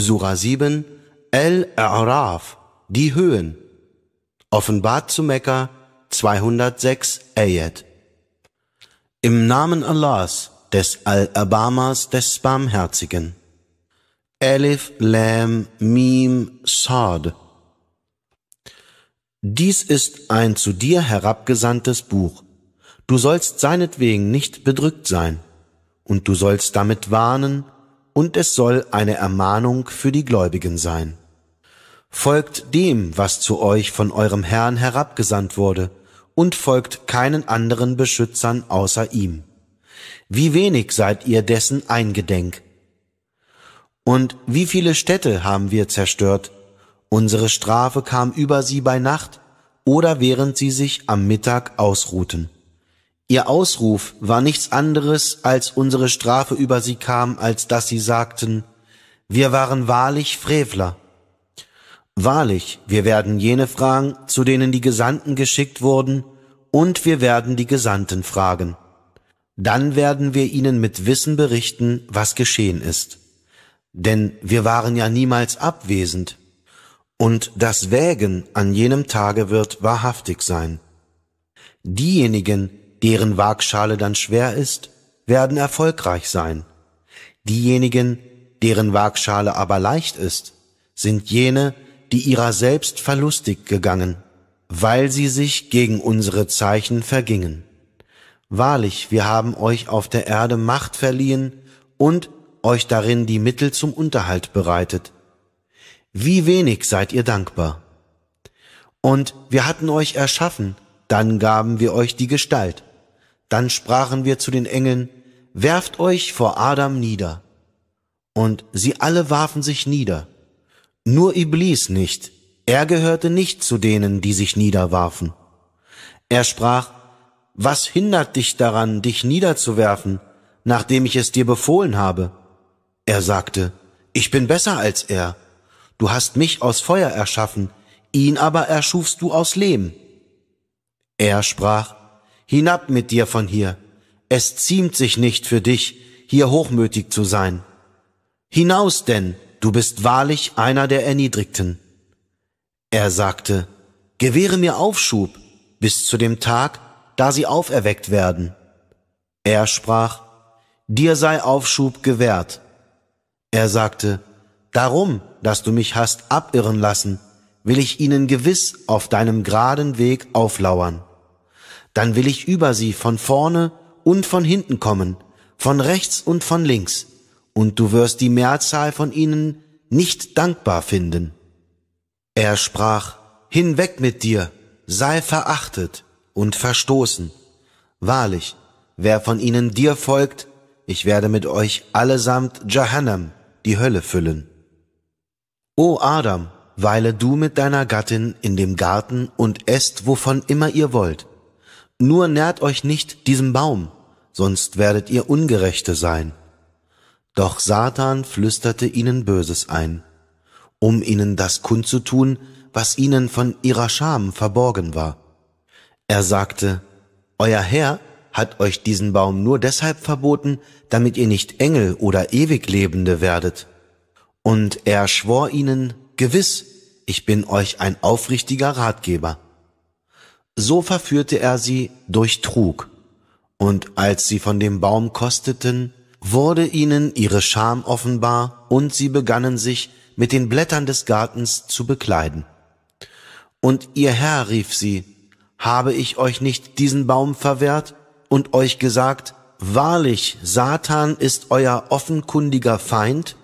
Surah 7, El-A'raf, die Höhen, offenbart zu Mekka 206 Ayat. Im Namen Allahs, des Al-Abamas, des Barmherzigen. Elif, Lam, Mim, Sad. Dies ist ein zu dir herabgesandtes Buch. Du sollst seinetwegen nicht bedrückt sein, und du sollst damit warnen, und es soll eine Ermahnung für die Gläubigen sein. Folgt dem, was zu euch von eurem Herrn herabgesandt wurde, und folgt keinen anderen Beschützern außer ihm. Wie wenig seid ihr dessen eingedenk? Und wie viele Städte haben wir zerstört? Unsere Strafe kam über sie bei Nacht oder während sie sich am Mittag ausruhten. Ihr Ausruf war nichts anderes, als unsere Strafe über sie kam, als dass sie sagten, wir waren wahrlich Frevler. Wahrlich, wir werden jene fragen, zu denen die Gesandten geschickt wurden, und wir werden die Gesandten fragen. Dann werden wir ihnen mit Wissen berichten, was geschehen ist. Denn wir waren ja niemals abwesend. Und das Wägen an jenem Tage wird wahrhaftig sein. Diejenigen, deren Waagschale dann schwer ist, werden erfolgreich sein. Diejenigen, deren Waagschale aber leicht ist, sind jene, die ihrer selbst verlustig gegangen, weil sie sich gegen unsere Zeichen vergingen. Wahrlich, wir haben euch auf der Erde Macht verliehen und euch darin die Mittel zum Unterhalt bereitet. Wie wenig seid ihr dankbar. Und wir hatten euch erschaffen, dann gaben wir euch die Gestalt. Dann sprachen wir zu den Engeln, werft euch vor Adam nieder. Und sie alle warfen sich nieder. Nur Iblis nicht, er gehörte nicht zu denen, die sich niederwarfen. Er sprach, was hindert dich daran, dich niederzuwerfen, nachdem ich es dir befohlen habe? Er sagte, ich bin besser als er. Du hast mich aus Feuer erschaffen, ihn aber erschufst du aus Lehm. Er sprach, hinab mit dir von hier. Es ziemt sich nicht für dich, hier hochmütig zu sein. Hinaus denn, du bist wahrlich einer der Erniedrigten. Er sagte, gewähre mir Aufschub bis zu dem Tag, da sie auferweckt werden. Er sprach, dir sei Aufschub gewährt. Er sagte, darum, dass du mich hast abirren lassen, will ich ihnen gewiss auf deinem geraden Weg auflauern dann will ich über sie von vorne und von hinten kommen, von rechts und von links, und du wirst die Mehrzahl von ihnen nicht dankbar finden. Er sprach, Hinweg mit dir, sei verachtet und verstoßen. Wahrlich, wer von ihnen dir folgt, ich werde mit euch allesamt Jahannam, die Hölle, füllen. O Adam, weile du mit deiner Gattin in dem Garten und esst, wovon immer ihr wollt, nur nährt euch nicht diesem Baum, sonst werdet ihr Ungerechte sein. Doch Satan flüsterte ihnen Böses ein, um ihnen das kundzutun, was ihnen von ihrer Scham verborgen war. Er sagte, Euer Herr hat euch diesen Baum nur deshalb verboten, damit ihr nicht Engel oder Ewiglebende werdet. Und er schwor ihnen, Gewiss, ich bin euch ein aufrichtiger Ratgeber. So verführte er sie durch Trug, und als sie von dem Baum kosteten, wurde ihnen ihre Scham offenbar, und sie begannen sich mit den Blättern des Gartens zu bekleiden. Und ihr Herr rief sie, habe ich euch nicht diesen Baum verwehrt und euch gesagt, wahrlich, Satan ist euer offenkundiger Feind?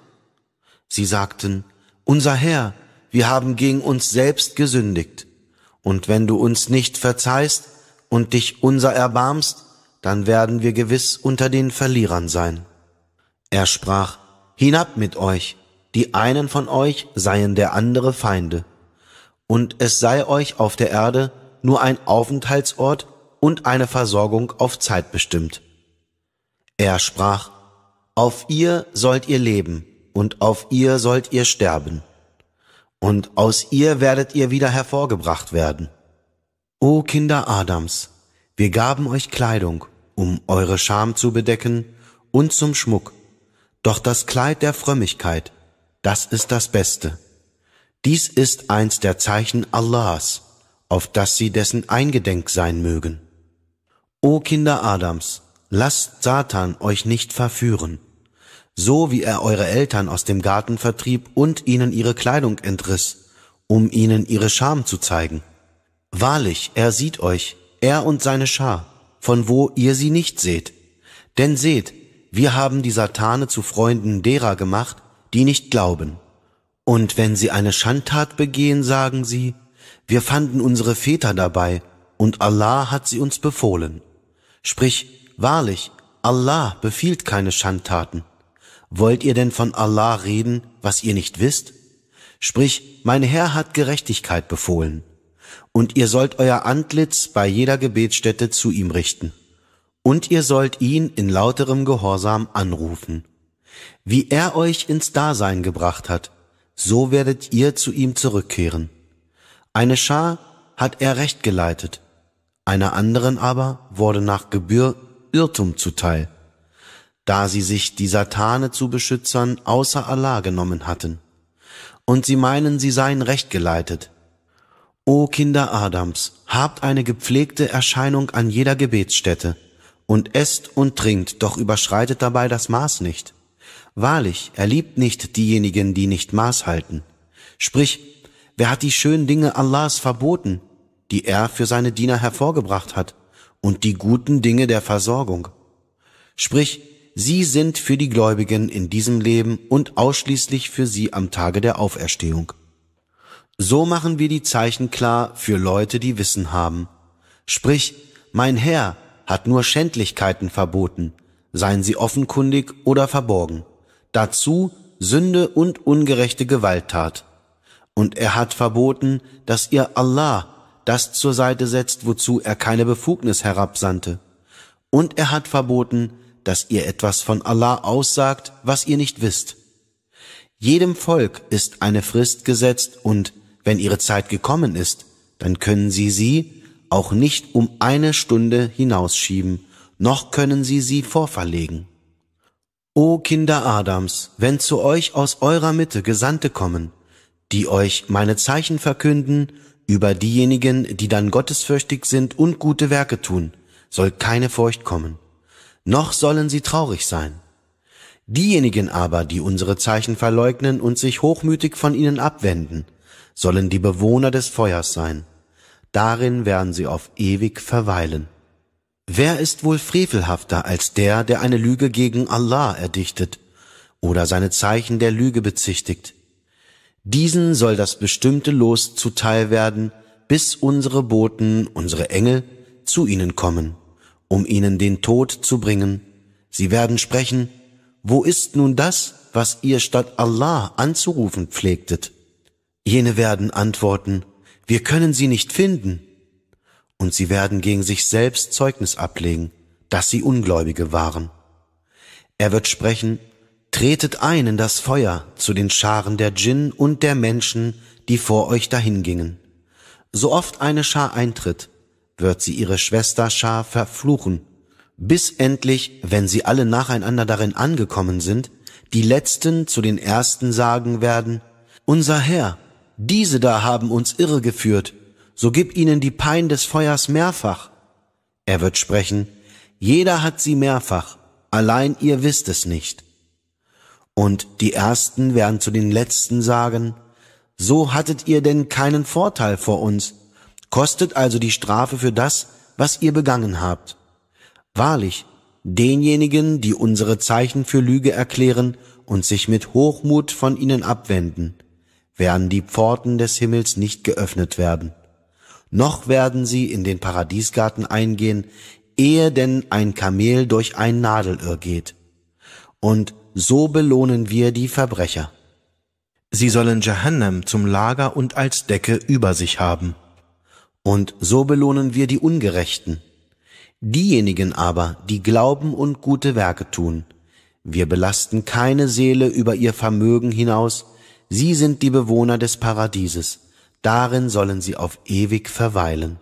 Sie sagten, unser Herr, wir haben gegen uns selbst gesündigt und wenn du uns nicht verzeihst und dich unser erbarmst, dann werden wir gewiss unter den Verlierern sein. Er sprach, hinab mit euch, die einen von euch seien der andere Feinde. Und es sei euch auf der Erde nur ein Aufenthaltsort und eine Versorgung auf Zeit bestimmt. Er sprach, auf ihr sollt ihr leben und auf ihr sollt ihr sterben und aus ihr werdet ihr wieder hervorgebracht werden. O Kinder Adams, wir gaben euch Kleidung, um eure Scham zu bedecken und zum Schmuck, doch das Kleid der Frömmigkeit, das ist das Beste. Dies ist eins der Zeichen Allahs, auf das sie dessen Eingedenk sein mögen. O Kinder Adams, lasst Satan euch nicht verführen so wie er eure Eltern aus dem Garten vertrieb und ihnen ihre Kleidung entriss, um ihnen ihre Scham zu zeigen. Wahrlich, er sieht euch, er und seine Schar, von wo ihr sie nicht seht. Denn seht, wir haben die Satane zu Freunden derer gemacht, die nicht glauben. Und wenn sie eine Schandtat begehen, sagen sie, wir fanden unsere Väter dabei, und Allah hat sie uns befohlen. Sprich, wahrlich, Allah befiehlt keine Schandtaten. Wollt ihr denn von Allah reden, was ihr nicht wisst? Sprich, mein Herr hat Gerechtigkeit befohlen. Und ihr sollt euer Antlitz bei jeder Gebetsstätte zu ihm richten. Und ihr sollt ihn in lauterem Gehorsam anrufen. Wie er euch ins Dasein gebracht hat, so werdet ihr zu ihm zurückkehren. Eine Schar hat er recht geleitet, einer anderen aber wurde nach Gebühr Irrtum zuteil da sie sich die Satane zu Beschützern außer Allah genommen hatten. Und sie meinen, sie seien recht geleitet. O Kinder Adams, habt eine gepflegte Erscheinung an jeder Gebetsstätte und esst und trinkt, doch überschreitet dabei das Maß nicht. Wahrlich, er liebt nicht diejenigen, die nicht Maß halten. Sprich, wer hat die schönen Dinge Allahs verboten, die er für seine Diener hervorgebracht hat, und die guten Dinge der Versorgung? Sprich, Sie sind für die Gläubigen in diesem Leben und ausschließlich für sie am Tage der Auferstehung. So machen wir die Zeichen klar für Leute, die Wissen haben. Sprich, mein Herr hat nur Schändlichkeiten verboten, seien sie offenkundig oder verborgen. Dazu Sünde und ungerechte Gewalttat. Und er hat verboten, dass ihr Allah das zur Seite setzt, wozu er keine Befugnis herabsandte. Und er hat verboten, dass ihr etwas von Allah aussagt, was ihr nicht wisst. Jedem Volk ist eine Frist gesetzt und wenn ihre Zeit gekommen ist, dann können sie sie auch nicht um eine Stunde hinausschieben, noch können sie sie vorverlegen. O Kinder Adams, wenn zu euch aus eurer Mitte Gesandte kommen, die euch meine Zeichen verkünden, über diejenigen, die dann gottesfürchtig sind und gute Werke tun, soll keine Furcht kommen noch sollen sie traurig sein. Diejenigen aber, die unsere Zeichen verleugnen und sich hochmütig von ihnen abwenden, sollen die Bewohner des Feuers sein. Darin werden sie auf ewig verweilen. Wer ist wohl frevelhafter als der, der eine Lüge gegen Allah erdichtet oder seine Zeichen der Lüge bezichtigt? Diesen soll das bestimmte Los zuteil werden, bis unsere Boten, unsere Engel, zu ihnen kommen um ihnen den Tod zu bringen. Sie werden sprechen, wo ist nun das, was ihr statt Allah anzurufen pflegtet? Jene werden antworten, wir können sie nicht finden. Und sie werden gegen sich selbst Zeugnis ablegen, dass sie Ungläubige waren. Er wird sprechen, tretet ein in das Feuer zu den Scharen der Djinn und der Menschen, die vor euch dahingingen. So oft eine Schar eintritt, wird sie ihre Schwester Schar verfluchen, bis endlich, wenn sie alle nacheinander darin angekommen sind, die Letzten zu den Ersten sagen werden, Unser Herr, diese da haben uns irregeführt, so gib ihnen die Pein des Feuers mehrfach. Er wird sprechen, jeder hat sie mehrfach, allein ihr wisst es nicht. Und die Ersten werden zu den Letzten sagen, so hattet ihr denn keinen Vorteil vor uns, kostet also die Strafe für das, was ihr begangen habt. Wahrlich, denjenigen, die unsere Zeichen für Lüge erklären und sich mit Hochmut von ihnen abwenden, werden die Pforten des Himmels nicht geöffnet werden. Noch werden sie in den Paradiesgarten eingehen, ehe denn ein Kamel durch ein Nadelöhr geht. Und so belohnen wir die Verbrecher. Sie sollen Jahannam zum Lager und als Decke über sich haben. Und so belohnen wir die Ungerechten. Diejenigen aber, die glauben und gute Werke tun, wir belasten keine Seele über ihr Vermögen hinaus, sie sind die Bewohner des Paradieses, darin sollen sie auf ewig verweilen.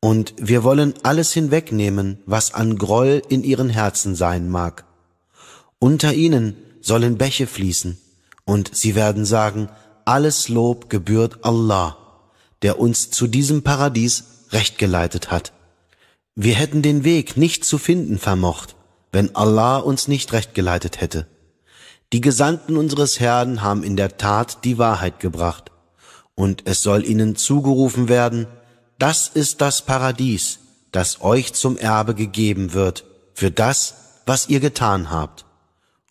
Und wir wollen alles hinwegnehmen, was an Groll in ihren Herzen sein mag. Unter ihnen sollen Bäche fließen, und sie werden sagen, alles Lob gebührt Allah der uns zu diesem Paradies recht geleitet hat. Wir hätten den Weg nicht zu finden vermocht, wenn Allah uns nicht recht geleitet hätte. Die Gesandten unseres Herrn haben in der Tat die Wahrheit gebracht, und es soll ihnen zugerufen werden, das ist das Paradies, das euch zum Erbe gegeben wird, für das, was ihr getan habt.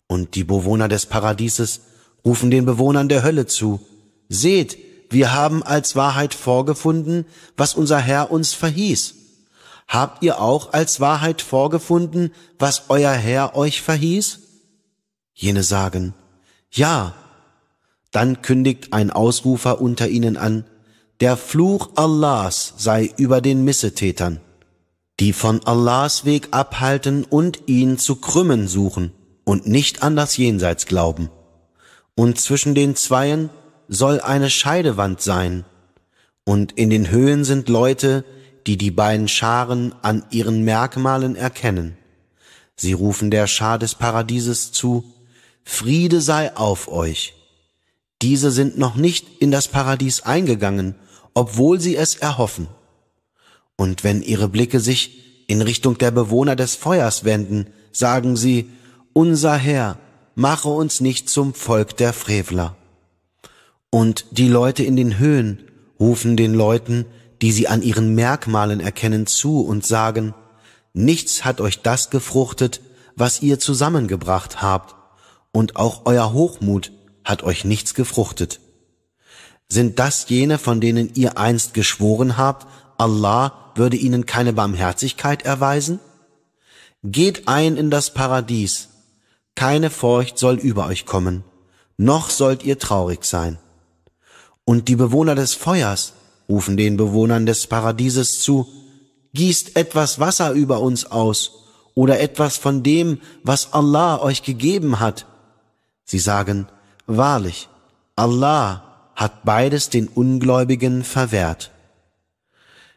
Und die Bewohner des Paradieses rufen den Bewohnern der Hölle zu, seht, wir haben als Wahrheit vorgefunden, was unser Herr uns verhieß. Habt ihr auch als Wahrheit vorgefunden, was euer Herr euch verhieß? Jene sagen, ja. Dann kündigt ein Ausrufer unter ihnen an, der Fluch Allahs sei über den Missetätern, die von Allahs Weg abhalten und ihn zu krümmen suchen und nicht an das Jenseits glauben. Und zwischen den Zweien soll eine Scheidewand sein, und in den Höhen sind Leute, die die beiden Scharen an ihren Merkmalen erkennen. Sie rufen der Schar des Paradieses zu, Friede sei auf euch. Diese sind noch nicht in das Paradies eingegangen, obwohl sie es erhoffen. Und wenn ihre Blicke sich in Richtung der Bewohner des Feuers wenden, sagen sie, Unser Herr, mache uns nicht zum Volk der Frevler. Und die Leute in den Höhen rufen den Leuten, die sie an ihren Merkmalen erkennen, zu und sagen, Nichts hat euch das gefruchtet, was ihr zusammengebracht habt, und auch euer Hochmut hat euch nichts gefruchtet. Sind das jene, von denen ihr einst geschworen habt, Allah würde ihnen keine Barmherzigkeit erweisen? Geht ein in das Paradies, keine Furcht soll über euch kommen, noch sollt ihr traurig sein und die Bewohner des Feuers rufen den Bewohnern des Paradieses zu, gießt etwas Wasser über uns aus oder etwas von dem, was Allah euch gegeben hat. Sie sagen, wahrlich, Allah hat beides den Ungläubigen verwehrt,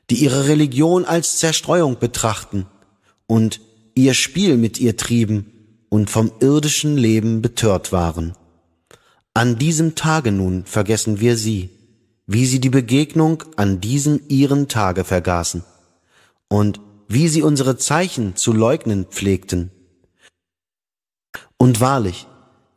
die ihre Religion als Zerstreuung betrachten und ihr Spiel mit ihr trieben und vom irdischen Leben betört waren. An diesem Tage nun vergessen wir sie, wie sie die Begegnung an diesem ihren Tage vergaßen und wie sie unsere Zeichen zu leugnen pflegten. Und wahrlich,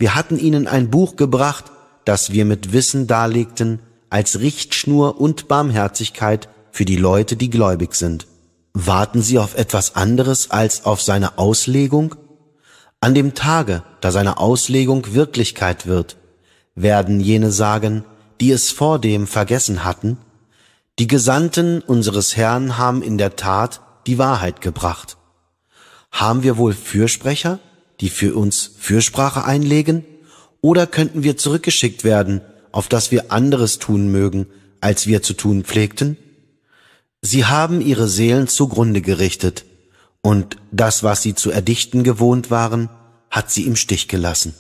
wir hatten ihnen ein Buch gebracht, das wir mit Wissen darlegten, als Richtschnur und Barmherzigkeit für die Leute, die gläubig sind. Warten sie auf etwas anderes als auf seine Auslegung? An dem Tage, da seine Auslegung Wirklichkeit wird, werden jene sagen, die es vor dem vergessen hatten, die Gesandten unseres Herrn haben in der Tat die Wahrheit gebracht. Haben wir wohl Fürsprecher, die für uns Fürsprache einlegen? Oder könnten wir zurückgeschickt werden, auf dass wir anderes tun mögen, als wir zu tun pflegten? Sie haben ihre Seelen zugrunde gerichtet, und das, was sie zu erdichten gewohnt waren, hat sie im Stich gelassen.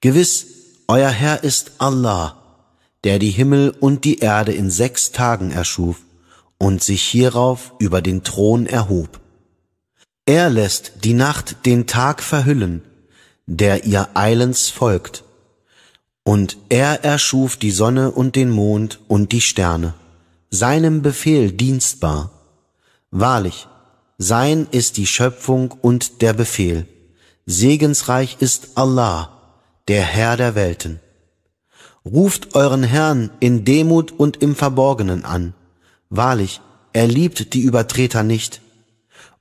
Gewiss, euer Herr ist Allah, der die Himmel und die Erde in sechs Tagen erschuf und sich hierauf über den Thron erhob. Er lässt die Nacht den Tag verhüllen, der ihr eilends folgt, und er erschuf die Sonne und den Mond und die Sterne, seinem Befehl dienstbar. Wahrlich, sein ist die Schöpfung und der Befehl. Segensreich ist Allah, der Herr der Welten. Ruft euren Herrn in Demut und im Verborgenen an. Wahrlich, er liebt die Übertreter nicht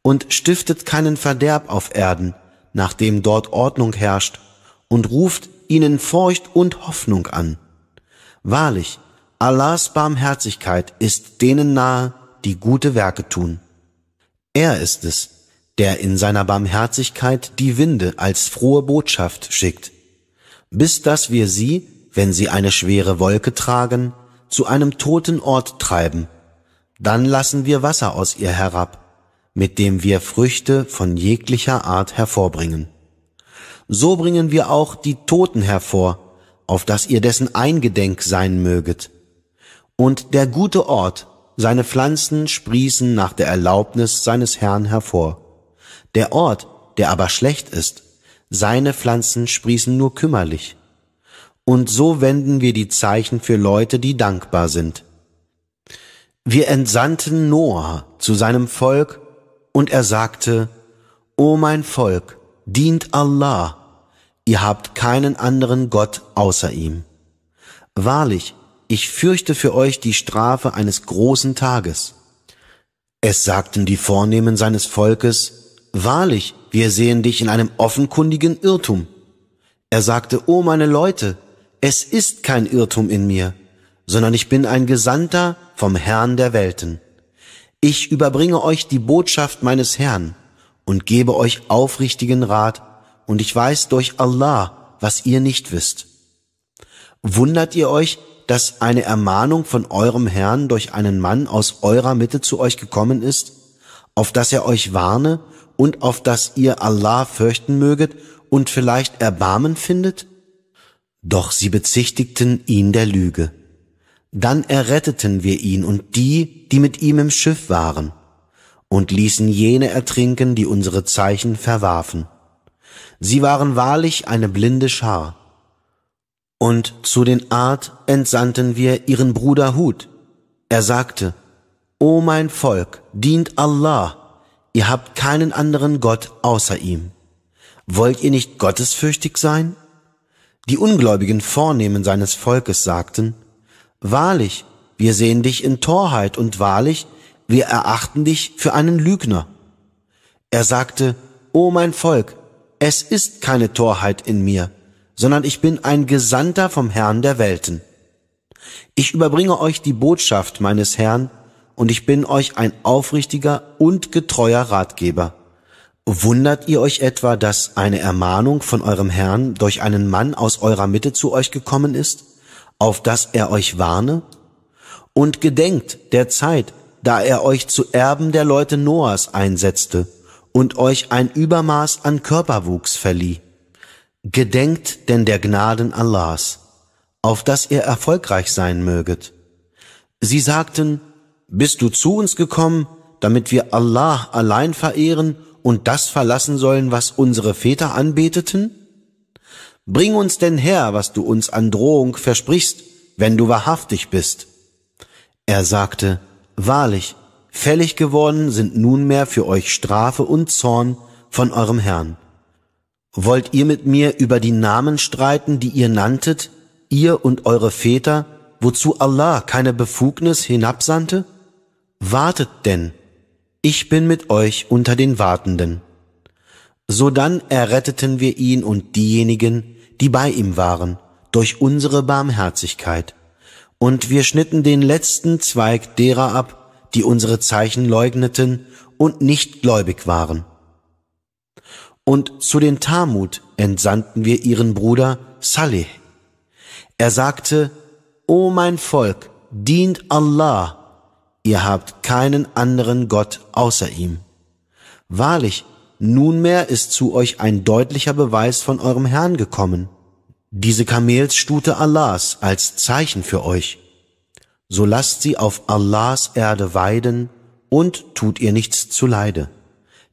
und stiftet keinen Verderb auf Erden, nachdem dort Ordnung herrscht, und ruft ihnen Furcht und Hoffnung an. Wahrlich, Allahs Barmherzigkeit ist denen nahe, die gute Werke tun. Er ist es, der in seiner Barmherzigkeit die Winde als frohe Botschaft schickt, bis dass wir sie, wenn sie eine schwere Wolke tragen, zu einem toten Ort treiben, dann lassen wir Wasser aus ihr herab, mit dem wir Früchte von jeglicher Art hervorbringen. So bringen wir auch die Toten hervor, auf dass ihr dessen Eingedenk sein möget. Und der gute Ort, seine Pflanzen sprießen nach der Erlaubnis seines Herrn hervor. Der Ort, der aber schlecht ist, seine Pflanzen sprießen nur kümmerlich. Und so wenden wir die Zeichen für Leute, die dankbar sind. Wir entsandten Noah zu seinem Volk, und er sagte, O mein Volk, dient Allah, ihr habt keinen anderen Gott außer ihm. Wahrlich, ich fürchte für euch die Strafe eines großen Tages. Es sagten die Vornehmen seines Volkes, Wahrlich, wir sehen dich in einem offenkundigen Irrtum. Er sagte, O oh, meine Leute, es ist kein Irrtum in mir, sondern ich bin ein Gesandter vom Herrn der Welten. Ich überbringe euch die Botschaft meines Herrn und gebe euch aufrichtigen Rat, und ich weiß durch Allah, was ihr nicht wisst. Wundert ihr euch, dass eine Ermahnung von eurem Herrn durch einen Mann aus eurer Mitte zu euch gekommen ist, auf dass er euch warne und auf das ihr Allah fürchten möget und vielleicht Erbarmen findet? Doch sie bezichtigten ihn der Lüge. Dann erretteten wir ihn und die, die mit ihm im Schiff waren, und ließen jene ertrinken, die unsere Zeichen verwarfen. Sie waren wahrlich eine blinde Schar. Und zu den Art entsandten wir ihren Bruder Hut. Er sagte, O mein Volk, dient Allah, ihr habt keinen anderen Gott außer ihm. Wollt ihr nicht gottesfürchtig sein? Die ungläubigen Vornehmen seines Volkes sagten, Wahrlich, wir sehen dich in Torheit und wahrlich, wir erachten dich für einen Lügner. Er sagte, O mein Volk, es ist keine Torheit in mir, sondern ich bin ein Gesandter vom Herrn der Welten. Ich überbringe euch die Botschaft meines Herrn, und ich bin euch ein aufrichtiger und getreuer Ratgeber. Wundert ihr euch etwa, dass eine Ermahnung von eurem Herrn durch einen Mann aus eurer Mitte zu euch gekommen ist, auf dass er euch warne? Und gedenkt der Zeit, da er euch zu Erben der Leute Noahs einsetzte und euch ein Übermaß an Körperwuchs verlieh. Gedenkt denn der Gnaden Allahs, auf dass ihr erfolgreich sein möget. Sie sagten, bist du zu uns gekommen, damit wir Allah allein verehren und das verlassen sollen, was unsere Väter anbeteten? Bring uns denn her, was du uns an Drohung versprichst, wenn du wahrhaftig bist. Er sagte, Wahrlich, fällig geworden sind nunmehr für euch Strafe und Zorn von eurem Herrn. Wollt ihr mit mir über die Namen streiten, die ihr nanntet, ihr und eure Väter, wozu Allah keine Befugnis hinabsandte? wartet denn, ich bin mit euch unter den Wartenden. Sodann erretteten wir ihn und diejenigen, die bei ihm waren, durch unsere Barmherzigkeit. Und wir schnitten den letzten Zweig derer ab, die unsere Zeichen leugneten und nicht gläubig waren. Und zu den Tamut entsandten wir ihren Bruder Salih. Er sagte, O mein Volk, dient Allah, ihr habt keinen anderen Gott außer ihm. Wahrlich, nunmehr ist zu euch ein deutlicher Beweis von eurem Herrn gekommen. Diese Kamelsstute Allahs als Zeichen für euch. So lasst sie auf Allahs Erde weiden und tut ihr nichts zuleide.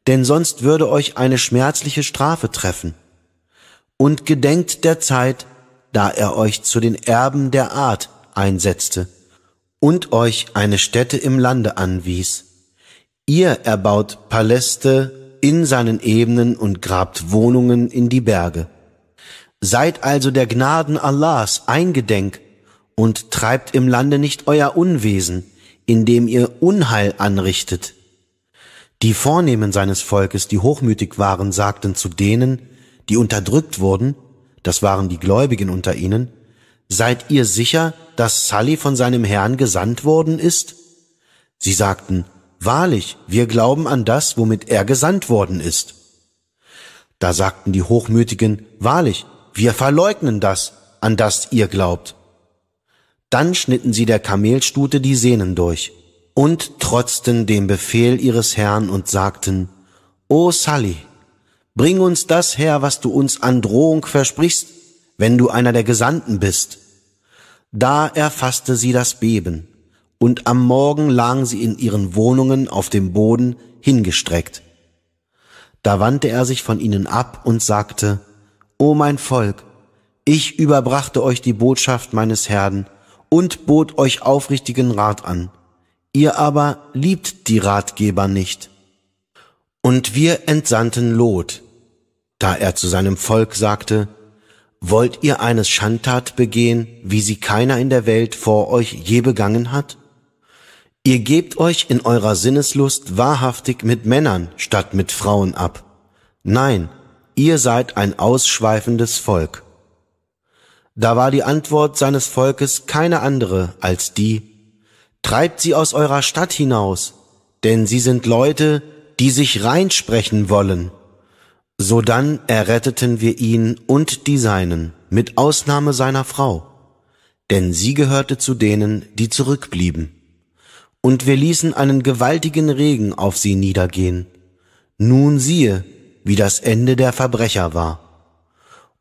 Denn sonst würde euch eine schmerzliche Strafe treffen. Und gedenkt der Zeit, da er euch zu den Erben der Art einsetzte und euch eine Stätte im Lande anwies. Ihr erbaut Paläste in seinen Ebenen und grabt Wohnungen in die Berge. Seid also der Gnaden Allahs eingedenk und treibt im Lande nicht euer Unwesen, indem ihr Unheil anrichtet. Die Vornehmen seines Volkes, die hochmütig waren, sagten zu denen, die unterdrückt wurden, das waren die Gläubigen unter ihnen, seid ihr sicher, dass Sully von seinem Herrn gesandt worden ist? Sie sagten, Wahrlich, wir glauben an das, womit er gesandt worden ist. Da sagten die Hochmütigen, Wahrlich, wir verleugnen das, an das ihr glaubt. Dann schnitten sie der Kamelstute die Sehnen durch und trotzten dem Befehl ihres Herrn und sagten, O Sully, bring uns das her, was du uns an Drohung versprichst, wenn du einer der Gesandten bist. Da erfasste sie das Beben, und am Morgen lagen sie in ihren Wohnungen auf dem Boden hingestreckt. Da wandte er sich von ihnen ab und sagte, O mein Volk, ich überbrachte euch die Botschaft meines Herrn und bot euch aufrichtigen Rat an. Ihr aber liebt die Ratgeber nicht. Und wir entsandten Lot, da er zu seinem Volk sagte, wollt ihr eines Schandtat begehen, wie sie keiner in der Welt vor euch je begangen hat? Ihr gebt euch in eurer Sinneslust wahrhaftig mit Männern statt mit Frauen ab. Nein, ihr seid ein ausschweifendes Volk. Da war die Antwort seines Volkes keine andere als die, Treibt sie aus eurer Stadt hinaus, denn sie sind Leute, die sich reinsprechen wollen. Sodann erretteten wir ihn und die Seinen, mit Ausnahme seiner Frau, denn sie gehörte zu denen, die zurückblieben. Und wir ließen einen gewaltigen Regen auf sie niedergehen. Nun siehe, wie das Ende der Verbrecher war.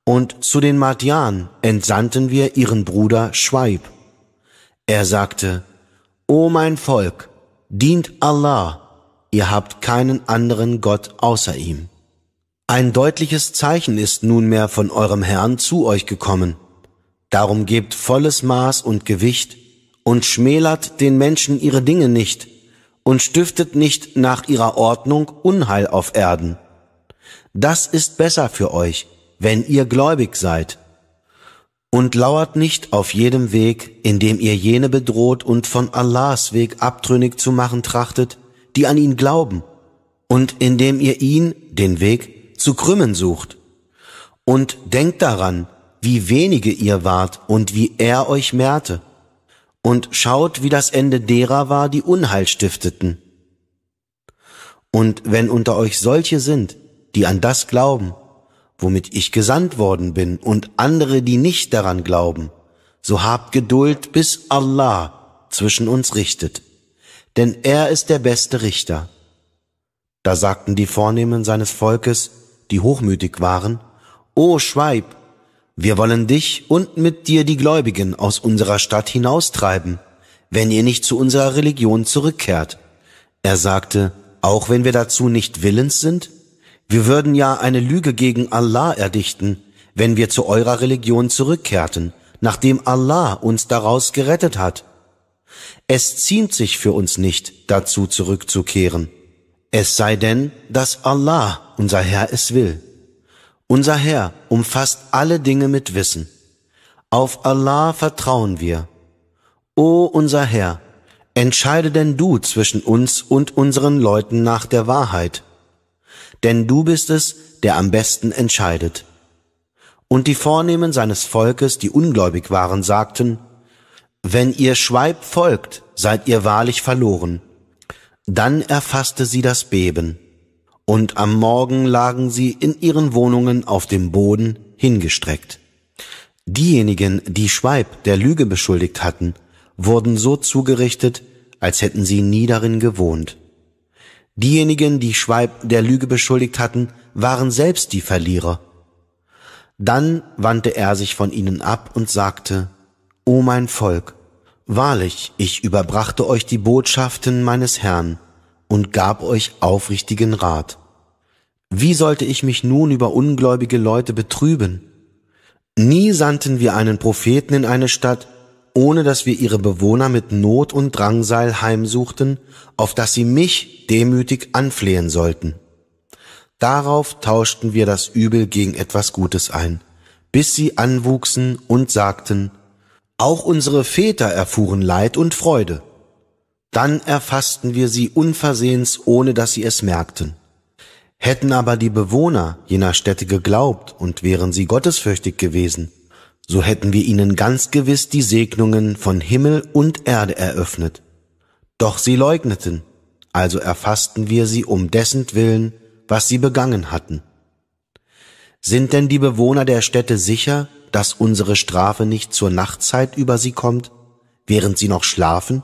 Und zu den Madian entsandten wir ihren Bruder Schweib. Er sagte, O mein Volk, dient Allah, ihr habt keinen anderen Gott außer ihm. Ein deutliches Zeichen ist nunmehr von eurem Herrn zu euch gekommen. Darum gebt volles Maß und Gewicht und schmälert den Menschen ihre Dinge nicht und stiftet nicht nach ihrer Ordnung Unheil auf Erden. Das ist besser für euch, wenn ihr gläubig seid. Und lauert nicht auf jedem Weg, indem ihr jene bedroht und von Allahs Weg abtrünnig zu machen trachtet, die an ihn glauben, und indem ihr ihn, den Weg, zu krümmen sucht. Und denkt daran, wie wenige ihr wart und wie er euch mehrte. Und schaut, wie das Ende derer war, die Unheil stifteten. Und wenn unter euch solche sind, die an das glauben, womit ich gesandt worden bin, und andere, die nicht daran glauben, so habt Geduld, bis Allah zwischen uns richtet, denn er ist der beste Richter. Da sagten die Vornehmen seines Volkes, die hochmütig waren, O Schweib, wir wollen dich und mit dir die Gläubigen aus unserer Stadt hinaustreiben, wenn ihr nicht zu unserer Religion zurückkehrt. Er sagte, auch wenn wir dazu nicht willens sind, wir würden ja eine Lüge gegen Allah erdichten, wenn wir zu eurer Religion zurückkehrten, nachdem Allah uns daraus gerettet hat. Es ziemt sich für uns nicht, dazu zurückzukehren. Es sei denn, dass Allah, unser Herr, es will. Unser Herr umfasst alle Dinge mit Wissen. Auf Allah vertrauen wir. O unser Herr, entscheide denn du zwischen uns und unseren Leuten nach der Wahrheit. Denn du bist es, der am besten entscheidet. Und die Vornehmen seines Volkes, die ungläubig waren, sagten, Wenn ihr Schweib folgt, seid ihr wahrlich verloren. Dann erfasste sie das Beben, und am Morgen lagen sie in ihren Wohnungen auf dem Boden hingestreckt. Diejenigen, die Schweib der Lüge beschuldigt hatten, wurden so zugerichtet, als hätten sie nie darin gewohnt. Diejenigen, die Schweib der Lüge beschuldigt hatten, waren selbst die Verlierer. Dann wandte er sich von ihnen ab und sagte, O mein Volk, Wahrlich, ich überbrachte euch die Botschaften meines Herrn und gab euch aufrichtigen Rat. Wie sollte ich mich nun über ungläubige Leute betrüben? Nie sandten wir einen Propheten in eine Stadt, ohne dass wir ihre Bewohner mit Not und Drangseil heimsuchten, auf dass sie mich demütig anflehen sollten. Darauf tauschten wir das Übel gegen etwas Gutes ein, bis sie anwuchsen und sagten, auch unsere Väter erfuhren Leid und Freude. Dann erfassten wir sie unversehens, ohne dass sie es merkten. Hätten aber die Bewohner jener Städte geglaubt und wären sie gottesfürchtig gewesen, so hätten wir ihnen ganz gewiss die Segnungen von Himmel und Erde eröffnet. Doch sie leugneten, also erfassten wir sie um dessen Willen, was sie begangen hatten. Sind denn die Bewohner der Städte sicher, dass unsere Strafe nicht zur Nachtzeit über sie kommt, während sie noch schlafen?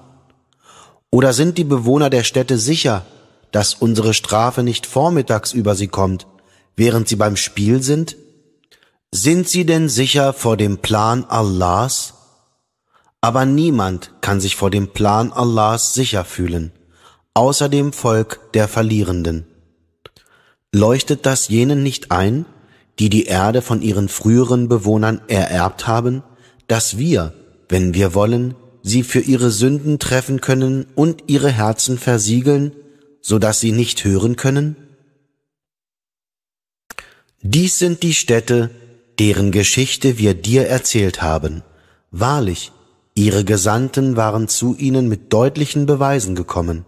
Oder sind die Bewohner der Städte sicher, dass unsere Strafe nicht vormittags über sie kommt, während sie beim Spiel sind? Sind sie denn sicher vor dem Plan Allahs? Aber niemand kann sich vor dem Plan Allahs sicher fühlen, außer dem Volk der Verlierenden. Leuchtet das jenen nicht ein? die die Erde von ihren früheren Bewohnern ererbt haben, dass wir, wenn wir wollen, sie für ihre Sünden treffen können und ihre Herzen versiegeln, so dass sie nicht hören können? Dies sind die Städte, deren Geschichte wir dir erzählt haben. Wahrlich, ihre Gesandten waren zu ihnen mit deutlichen Beweisen gekommen,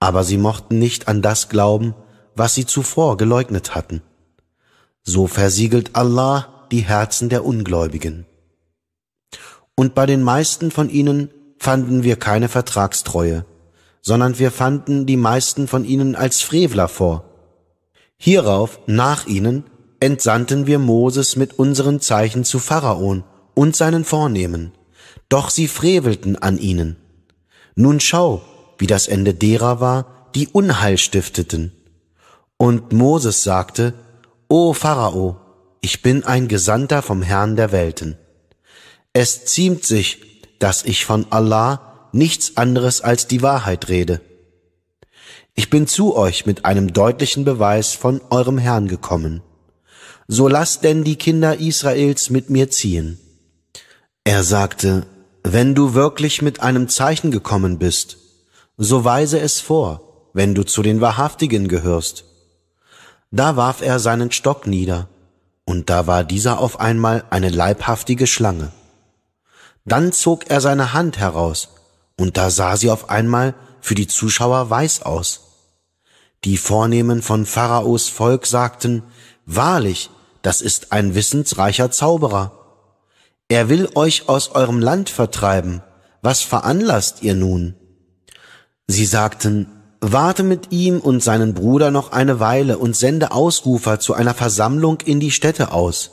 aber sie mochten nicht an das glauben, was sie zuvor geleugnet hatten. So versiegelt Allah die Herzen der Ungläubigen. Und bei den meisten von ihnen fanden wir keine Vertragstreue, sondern wir fanden die meisten von ihnen als Frevler vor. Hierauf, nach ihnen, entsandten wir Moses mit unseren Zeichen zu Pharaon und seinen Vornehmen, doch sie frevelten an ihnen. Nun schau, wie das Ende derer war, die Unheil stifteten. Und Moses sagte, O Pharao, ich bin ein Gesandter vom Herrn der Welten. Es ziemt sich, dass ich von Allah nichts anderes als die Wahrheit rede. Ich bin zu euch mit einem deutlichen Beweis von eurem Herrn gekommen. So lasst denn die Kinder Israels mit mir ziehen. Er sagte, wenn du wirklich mit einem Zeichen gekommen bist, so weise es vor, wenn du zu den Wahrhaftigen gehörst. Da warf er seinen Stock nieder, und da war dieser auf einmal eine leibhaftige Schlange. Dann zog er seine Hand heraus, und da sah sie auf einmal für die Zuschauer weiß aus. Die Vornehmen von Pharaos Volk sagten, Wahrlich, das ist ein wissensreicher Zauberer. Er will euch aus eurem Land vertreiben. Was veranlasst ihr nun? Sie sagten, Warte mit ihm und seinen Bruder noch eine Weile und sende Ausrufer zu einer Versammlung in die Städte aus,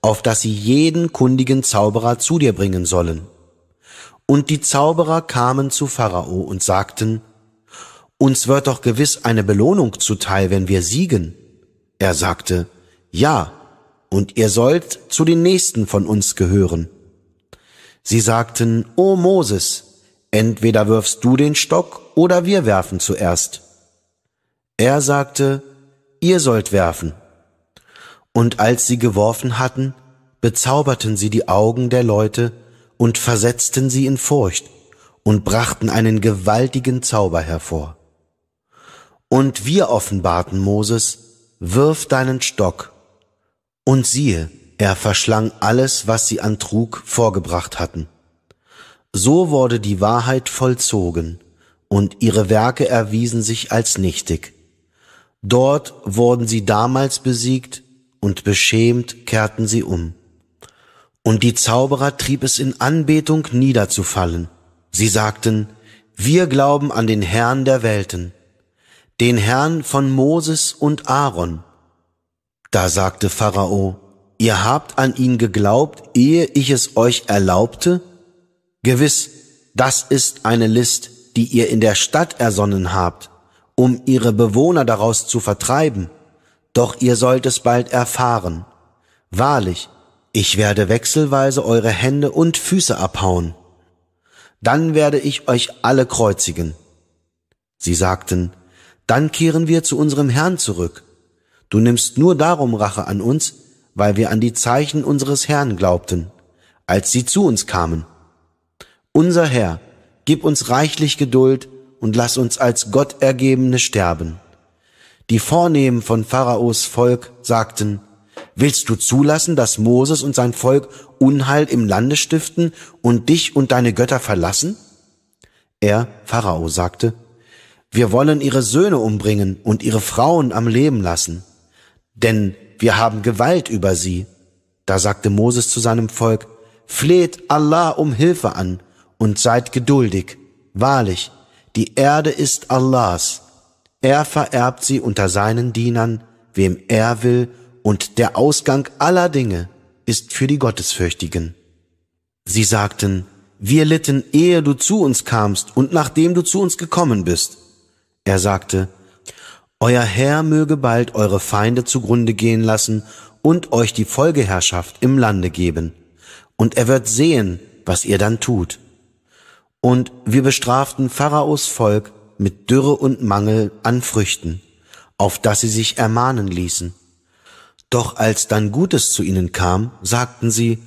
auf dass sie jeden kundigen Zauberer zu dir bringen sollen. Und die Zauberer kamen zu Pharao und sagten, Uns wird doch gewiss eine Belohnung zuteil, wenn wir siegen. Er sagte, Ja, und ihr sollt zu den Nächsten von uns gehören. Sie sagten, O Moses, entweder wirfst du den Stock oder wir werfen zuerst? Er sagte, ihr sollt werfen. Und als sie geworfen hatten, bezauberten sie die Augen der Leute und versetzten sie in Furcht und brachten einen gewaltigen Zauber hervor. Und wir offenbarten Moses, wirf deinen Stock. Und siehe, er verschlang alles, was sie an Trug vorgebracht hatten. So wurde die Wahrheit vollzogen, und ihre Werke erwiesen sich als nichtig. Dort wurden sie damals besiegt und beschämt kehrten sie um. Und die Zauberer trieb es in Anbetung niederzufallen. Sie sagten, wir glauben an den Herrn der Welten, den Herrn von Moses und Aaron. Da sagte Pharao, ihr habt an ihn geglaubt, ehe ich es euch erlaubte? Gewiss, das ist eine List, die ihr in der Stadt ersonnen habt, um ihre Bewohner daraus zu vertreiben, doch ihr sollt es bald erfahren. Wahrlich, ich werde wechselweise eure Hände und Füße abhauen. Dann werde ich euch alle kreuzigen. Sie sagten, dann kehren wir zu unserem Herrn zurück. Du nimmst nur darum Rache an uns, weil wir an die Zeichen unseres Herrn glaubten, als sie zu uns kamen. Unser Herr, Gib uns reichlich Geduld und lass uns als Gottergebene sterben. Die Vornehmen von Pharaos Volk sagten, Willst du zulassen, dass Moses und sein Volk Unheil im Lande stiften und dich und deine Götter verlassen? Er, Pharao, sagte, Wir wollen ihre Söhne umbringen und ihre Frauen am Leben lassen, denn wir haben Gewalt über sie. Da sagte Moses zu seinem Volk, Fleht Allah um Hilfe an, und seid geduldig. Wahrlich, die Erde ist Allahs. Er vererbt sie unter seinen Dienern, wem er will, und der Ausgang aller Dinge ist für die Gottesfürchtigen. Sie sagten, wir litten, ehe du zu uns kamst und nachdem du zu uns gekommen bist. Er sagte, Euer Herr möge bald eure Feinde zugrunde gehen lassen und euch die Folgeherrschaft im Lande geben, und er wird sehen, was ihr dann tut und wir bestraften Pharaos Volk mit Dürre und Mangel an Früchten, auf dass sie sich ermahnen ließen. Doch als dann Gutes zu ihnen kam, sagten sie,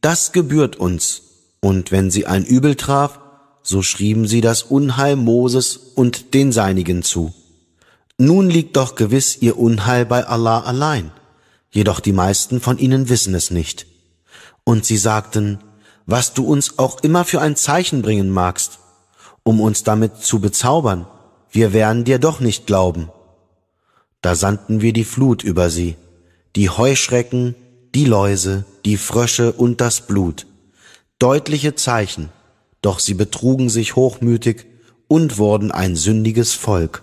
das gebührt uns, und wenn sie ein Übel traf, so schrieben sie das Unheil Moses und den Seinigen zu. Nun liegt doch gewiss ihr Unheil bei Allah allein, jedoch die meisten von ihnen wissen es nicht. Und sie sagten, was du uns auch immer für ein Zeichen bringen magst, um uns damit zu bezaubern, wir werden dir doch nicht glauben. Da sandten wir die Flut über sie, die Heuschrecken, die Läuse, die Frösche und das Blut, deutliche Zeichen, doch sie betrugen sich hochmütig und wurden ein sündiges Volk.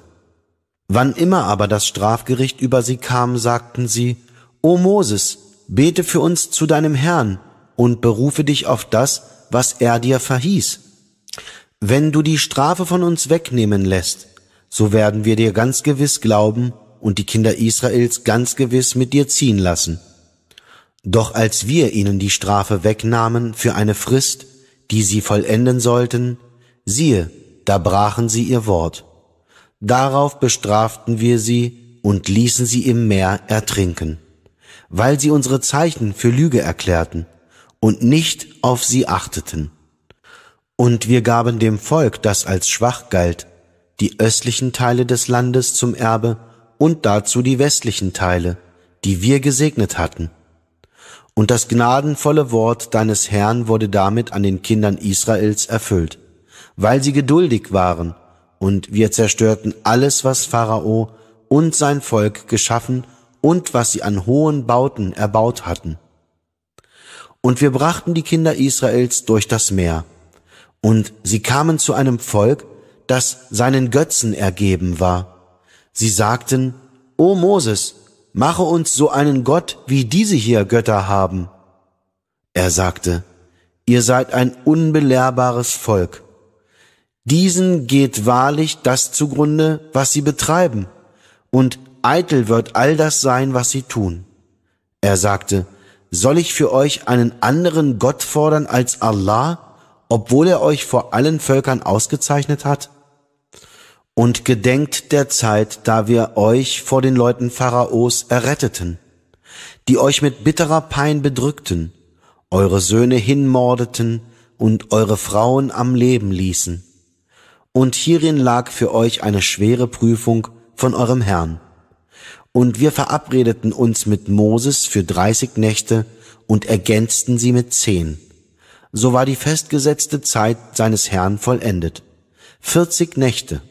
Wann immer aber das Strafgericht über sie kam, sagten sie, O Moses, bete für uns zu deinem Herrn, und berufe dich auf das, was er dir verhieß. Wenn du die Strafe von uns wegnehmen lässt, so werden wir dir ganz gewiss glauben und die Kinder Israels ganz gewiss mit dir ziehen lassen. Doch als wir ihnen die Strafe wegnahmen für eine Frist, die sie vollenden sollten, siehe, da brachen sie ihr Wort. Darauf bestraften wir sie und ließen sie im Meer ertrinken, weil sie unsere Zeichen für Lüge erklärten und nicht auf sie achteten. Und wir gaben dem Volk, das als schwach galt, die östlichen Teile des Landes zum Erbe und dazu die westlichen Teile, die wir gesegnet hatten. Und das gnadenvolle Wort deines Herrn wurde damit an den Kindern Israels erfüllt, weil sie geduldig waren, und wir zerstörten alles, was Pharao und sein Volk geschaffen und was sie an hohen Bauten erbaut hatten. Und wir brachten die Kinder Israels durch das Meer. Und sie kamen zu einem Volk, das seinen Götzen ergeben war. Sie sagten, O Moses, mache uns so einen Gott, wie diese hier Götter haben. Er sagte, ihr seid ein unbelehrbares Volk. Diesen geht wahrlich das zugrunde, was sie betreiben, und eitel wird all das sein, was sie tun. Er sagte, soll ich für euch einen anderen Gott fordern als Allah, obwohl er euch vor allen Völkern ausgezeichnet hat? Und gedenkt der Zeit, da wir euch vor den Leuten Pharaos erretteten, die euch mit bitterer Pein bedrückten, eure Söhne hinmordeten und eure Frauen am Leben ließen. Und hierin lag für euch eine schwere Prüfung von eurem Herrn. Und wir verabredeten uns mit Moses für dreißig Nächte und ergänzten sie mit zehn. So war die festgesetzte Zeit seines Herrn vollendet. Vierzig Nächte.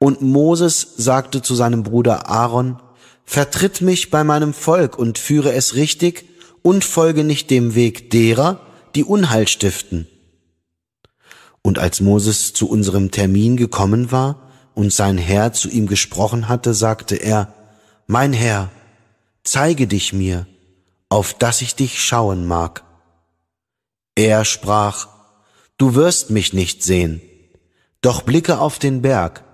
Und Moses sagte zu seinem Bruder Aaron, Vertritt mich bei meinem Volk und führe es richtig und folge nicht dem Weg derer, die Unheil stiften. Und als Moses zu unserem Termin gekommen war und sein Herr zu ihm gesprochen hatte, sagte er, mein Herr, zeige dich mir, auf dass ich dich schauen mag. Er sprach, Du wirst mich nicht sehen, doch blicke auf den Berg,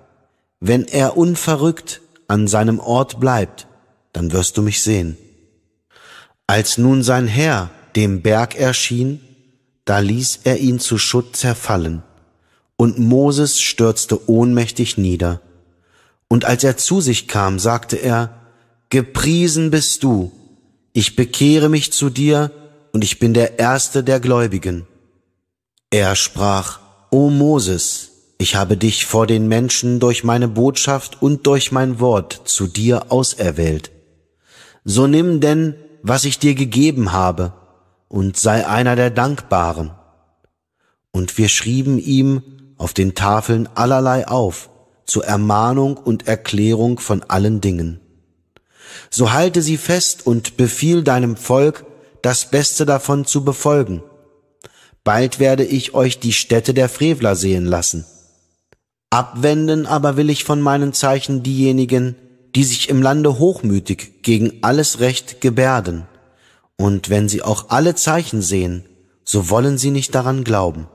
wenn er unverrückt an seinem Ort bleibt, dann wirst du mich sehen. Als nun sein Herr dem Berg erschien, da ließ er ihn zu Schutt zerfallen, und Moses stürzte ohnmächtig nieder. Und als er zu sich kam, sagte er, Gepriesen bist du. Ich bekehre mich zu dir und ich bin der Erste der Gläubigen. Er sprach, O Moses, ich habe dich vor den Menschen durch meine Botschaft und durch mein Wort zu dir auserwählt. So nimm denn, was ich dir gegeben habe, und sei einer der Dankbaren. Und wir schrieben ihm auf den Tafeln allerlei auf, zur Ermahnung und Erklärung von allen Dingen so halte sie fest und befiehl deinem Volk, das Beste davon zu befolgen. Bald werde ich euch die Städte der Frevler sehen lassen. Abwenden aber will ich von meinen Zeichen diejenigen, die sich im Lande hochmütig gegen alles Recht gebärden. Und wenn sie auch alle Zeichen sehen, so wollen sie nicht daran glauben.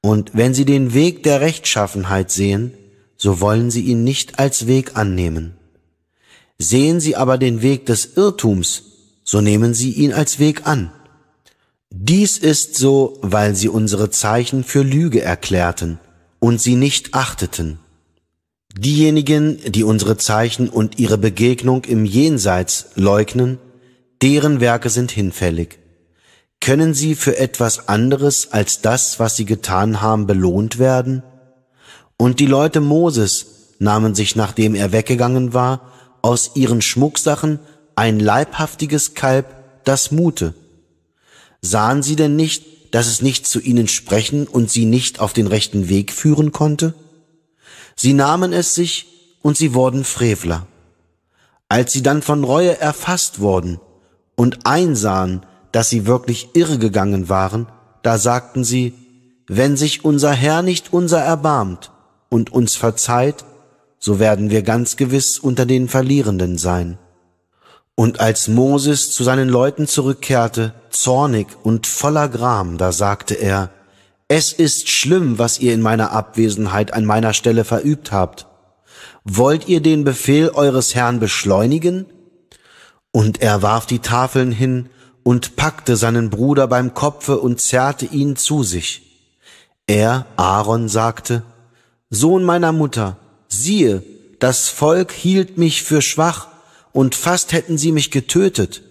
Und wenn sie den Weg der Rechtschaffenheit sehen, so wollen sie ihn nicht als Weg annehmen. Sehen sie aber den Weg des Irrtums, so nehmen sie ihn als Weg an. Dies ist so, weil sie unsere Zeichen für Lüge erklärten und sie nicht achteten. Diejenigen, die unsere Zeichen und ihre Begegnung im Jenseits leugnen, deren Werke sind hinfällig. Können sie für etwas anderes als das, was sie getan haben, belohnt werden? Und die Leute Moses nahmen sich, nachdem er weggegangen war, aus ihren Schmucksachen ein leibhaftiges Kalb, das mute. Sahen sie denn nicht, dass es nicht zu ihnen sprechen und sie nicht auf den rechten Weg führen konnte? Sie nahmen es sich und sie wurden Frevler. Als sie dann von Reue erfasst wurden und einsahen, dass sie wirklich irregegangen waren, da sagten sie, wenn sich unser Herr nicht unser erbarmt und uns verzeiht, so werden wir ganz gewiss unter den Verlierenden sein. Und als Moses zu seinen Leuten zurückkehrte, zornig und voller Gram, da sagte er, Es ist schlimm, was ihr in meiner Abwesenheit an meiner Stelle verübt habt. Wollt ihr den Befehl eures Herrn beschleunigen? Und er warf die Tafeln hin und packte seinen Bruder beim Kopfe und zerrte ihn zu sich. Er, Aaron, sagte, Sohn meiner Mutter, siehe, das Volk hielt mich für schwach, und fast hätten sie mich getötet.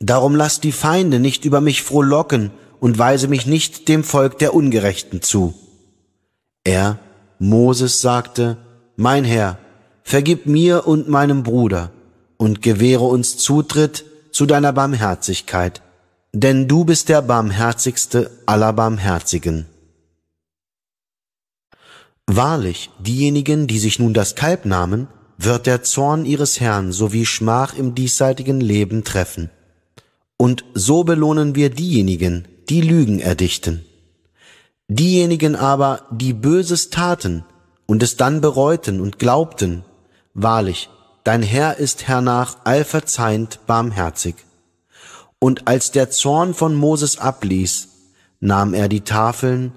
Darum lass die Feinde nicht über mich frohlocken und weise mich nicht dem Volk der Ungerechten zu. Er, Moses, sagte, Mein Herr, vergib mir und meinem Bruder und gewähre uns Zutritt zu deiner Barmherzigkeit, denn du bist der Barmherzigste aller Barmherzigen. Wahrlich, diejenigen, die sich nun das Kalb nahmen, wird der Zorn ihres Herrn sowie Schmach im diesseitigen Leben treffen. Und so belohnen wir diejenigen, die Lügen erdichten. Diejenigen aber, die Böses taten und es dann bereuten und glaubten, wahrlich, dein Herr ist hernach allverzeihend barmherzig. Und als der Zorn von Moses abließ, nahm er die Tafeln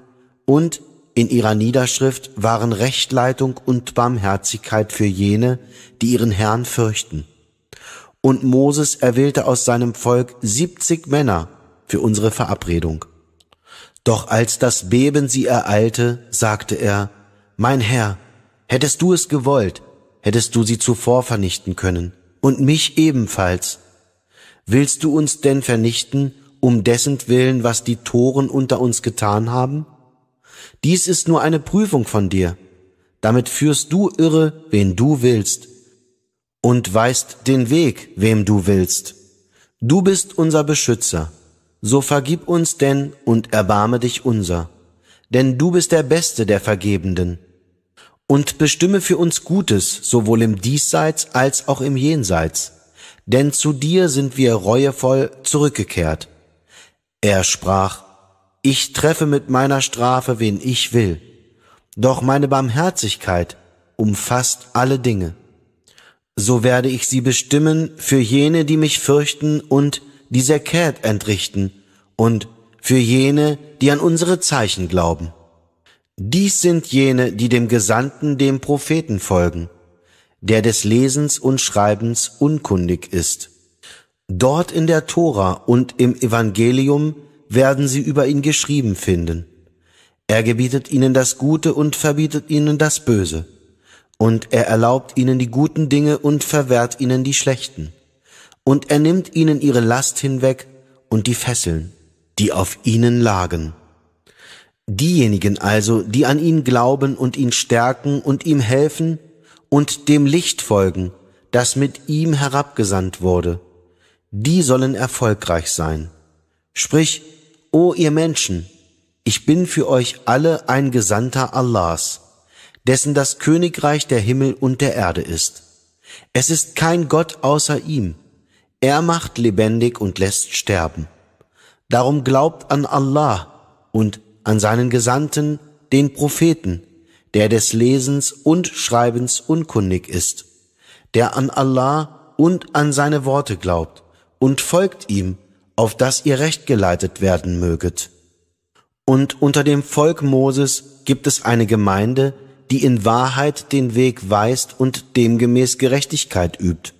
und in ihrer Niederschrift waren Rechtleitung und Barmherzigkeit für jene, die ihren Herrn fürchten. Und Moses erwählte aus seinem Volk siebzig Männer für unsere Verabredung. Doch als das Beben sie ereilte, sagte er, Mein Herr, hättest du es gewollt, hättest du sie zuvor vernichten können, und mich ebenfalls. Willst du uns denn vernichten, um dessen Willen, was die Toren unter uns getan haben? Dies ist nur eine Prüfung von dir. Damit führst du irre, wen du willst, und weißt den Weg, wem du willst. Du bist unser Beschützer. So vergib uns denn und erbarme dich unser. Denn du bist der Beste der Vergebenden. Und bestimme für uns Gutes, sowohl im Diesseits als auch im Jenseits. Denn zu dir sind wir reuevoll zurückgekehrt. Er sprach, ich treffe mit meiner Strafe, wen ich will. Doch meine Barmherzigkeit umfasst alle Dinge. So werde ich sie bestimmen für jene, die mich fürchten und die Sekät entrichten und für jene, die an unsere Zeichen glauben. Dies sind jene, die dem Gesandten, dem Propheten folgen, der des Lesens und Schreibens unkundig ist. Dort in der Tora und im Evangelium werden sie über ihn geschrieben finden. Er gebietet ihnen das Gute und verbietet ihnen das Böse. Und er erlaubt ihnen die guten Dinge und verwehrt ihnen die schlechten. Und er nimmt ihnen ihre Last hinweg und die Fesseln, die auf ihnen lagen. Diejenigen also, die an ihn glauben und ihn stärken und ihm helfen und dem Licht folgen, das mit ihm herabgesandt wurde, die sollen erfolgreich sein. Sprich, O ihr Menschen, ich bin für euch alle ein Gesandter Allahs, dessen das Königreich der Himmel und der Erde ist. Es ist kein Gott außer ihm. Er macht lebendig und lässt sterben. Darum glaubt an Allah und an seinen Gesandten, den Propheten, der des Lesens und Schreibens unkundig ist, der an Allah und an seine Worte glaubt und folgt ihm auf das ihr Recht geleitet werden möget. Und unter dem Volk Moses gibt es eine Gemeinde, die in Wahrheit den Weg weist und demgemäß Gerechtigkeit übt.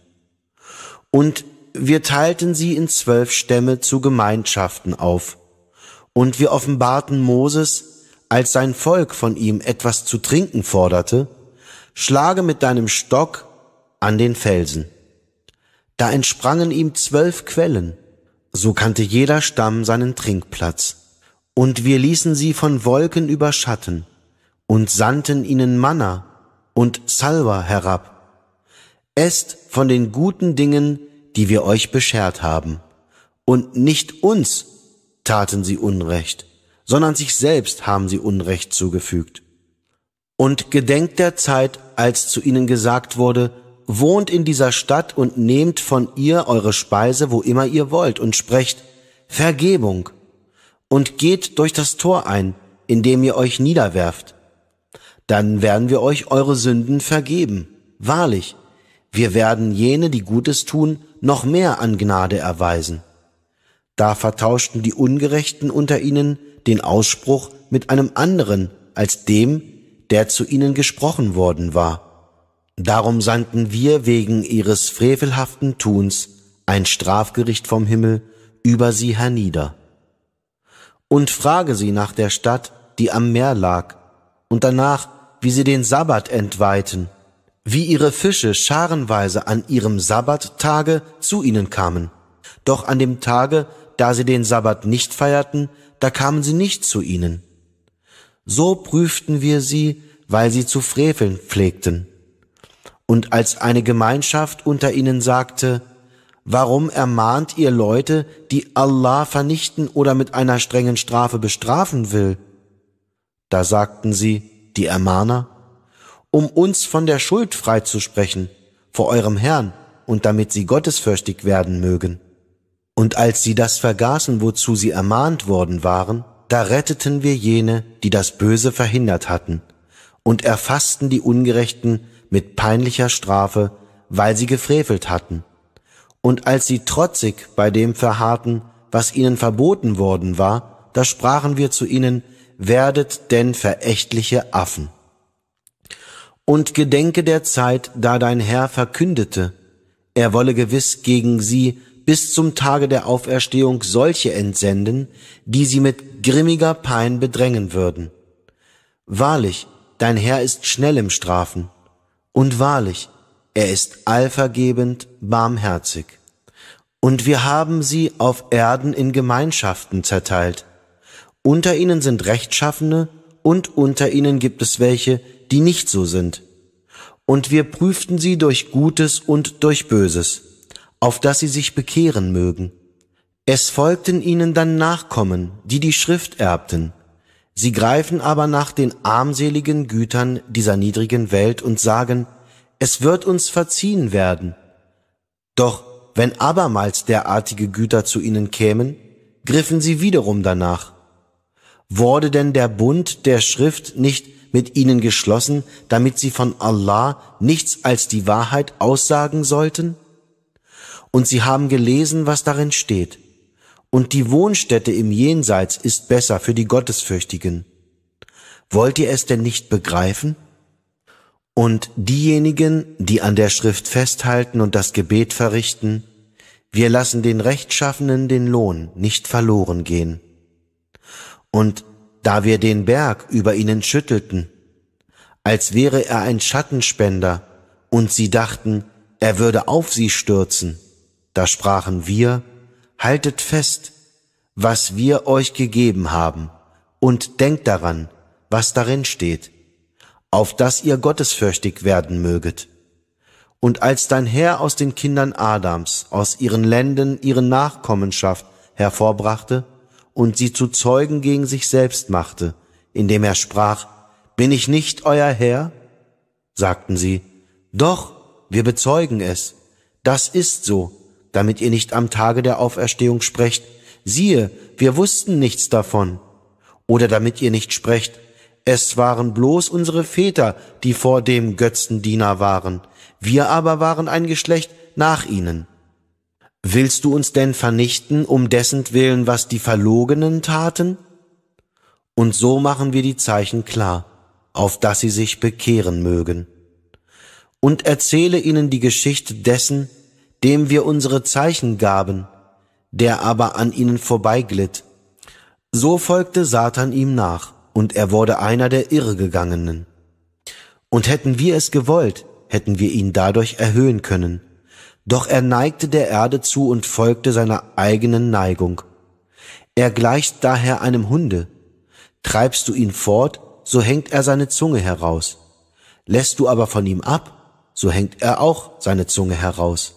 Und wir teilten sie in zwölf Stämme zu Gemeinschaften auf. Und wir offenbarten Moses, als sein Volk von ihm etwas zu trinken forderte, schlage mit deinem Stock an den Felsen. Da entsprangen ihm zwölf Quellen, so kannte jeder Stamm seinen Trinkplatz. Und wir ließen sie von Wolken überschatten und sandten ihnen Manna und Salva herab. Esst von den guten Dingen, die wir euch beschert haben. Und nicht uns taten sie Unrecht, sondern sich selbst haben sie Unrecht zugefügt. Und gedenkt der Zeit, als zu ihnen gesagt wurde, wohnt in dieser Stadt und nehmt von ihr eure Speise, wo immer ihr wollt, und sprecht Vergebung, und geht durch das Tor ein, indem ihr euch niederwerft. Dann werden wir euch eure Sünden vergeben. Wahrlich, wir werden jene, die Gutes tun, noch mehr an Gnade erweisen. Da vertauschten die Ungerechten unter ihnen den Ausspruch mit einem anderen als dem, der zu ihnen gesprochen worden war. Darum sandten wir wegen ihres frevelhaften Tuns ein Strafgericht vom Himmel über sie hernieder. Und frage sie nach der Stadt, die am Meer lag, und danach, wie sie den Sabbat entweihten, wie ihre Fische scharenweise an ihrem Sabbattage zu ihnen kamen. Doch an dem Tage, da sie den Sabbat nicht feierten, da kamen sie nicht zu ihnen. So prüften wir sie, weil sie zu freveln pflegten und als eine Gemeinschaft unter ihnen sagte, Warum ermahnt ihr Leute, die Allah vernichten oder mit einer strengen Strafe bestrafen will? Da sagten sie, die Ermahner, um uns von der Schuld freizusprechen vor eurem Herrn und damit sie gottesfürchtig werden mögen. Und als sie das vergaßen, wozu sie ermahnt worden waren, da retteten wir jene, die das Böse verhindert hatten, und erfassten die Ungerechten mit peinlicher Strafe, weil sie gefrevelt hatten. Und als sie trotzig bei dem verharrten, was ihnen verboten worden war, da sprachen wir zu ihnen, werdet denn verächtliche Affen. Und gedenke der Zeit, da dein Herr verkündete, er wolle gewiss gegen sie bis zum Tage der Auferstehung solche entsenden, die sie mit grimmiger Pein bedrängen würden. Wahrlich, dein Herr ist schnell im Strafen. Und wahrlich, er ist allvergebend, barmherzig. Und wir haben sie auf Erden in Gemeinschaften zerteilt. Unter ihnen sind Rechtschaffene und unter ihnen gibt es welche, die nicht so sind. Und wir prüften sie durch Gutes und durch Böses, auf dass sie sich bekehren mögen. Es folgten ihnen dann Nachkommen, die die Schrift erbten, Sie greifen aber nach den armseligen Gütern dieser niedrigen Welt und sagen, es wird uns verziehen werden. Doch wenn abermals derartige Güter zu ihnen kämen, griffen sie wiederum danach. Wurde denn der Bund der Schrift nicht mit ihnen geschlossen, damit sie von Allah nichts als die Wahrheit aussagen sollten? Und sie haben gelesen, was darin steht und die Wohnstätte im Jenseits ist besser für die Gottesfürchtigen. Wollt ihr es denn nicht begreifen? Und diejenigen, die an der Schrift festhalten und das Gebet verrichten, wir lassen den Rechtschaffenen den Lohn nicht verloren gehen. Und da wir den Berg über ihnen schüttelten, als wäre er ein Schattenspender, und sie dachten, er würde auf sie stürzen, da sprachen wir, haltet fest, was wir euch gegeben haben, und denkt daran, was darin steht, auf dass ihr gottesfürchtig werden möget. Und als dein Herr aus den Kindern Adams, aus ihren Ländern ihre Nachkommenschaft hervorbrachte und sie zu Zeugen gegen sich selbst machte, indem er sprach, Bin ich nicht euer Herr? sagten sie, Doch, wir bezeugen es, das ist so, damit ihr nicht am Tage der Auferstehung sprecht, siehe, wir wussten nichts davon. Oder damit ihr nicht sprecht, es waren bloß unsere Väter, die vor dem Götzendiener waren, wir aber waren ein Geschlecht nach ihnen. Willst du uns denn vernichten, um dessen willen, was die Verlogenen taten? Und so machen wir die Zeichen klar, auf dass sie sich bekehren mögen. Und erzähle ihnen die Geschichte dessen, dem wir unsere Zeichen gaben, der aber an ihnen vorbeiglitt. So folgte Satan ihm nach, und er wurde einer der Irregegangenen. Und hätten wir es gewollt, hätten wir ihn dadurch erhöhen können. Doch er neigte der Erde zu und folgte seiner eigenen Neigung. Er gleicht daher einem Hunde. Treibst du ihn fort, so hängt er seine Zunge heraus. Lässt du aber von ihm ab, so hängt er auch seine Zunge heraus.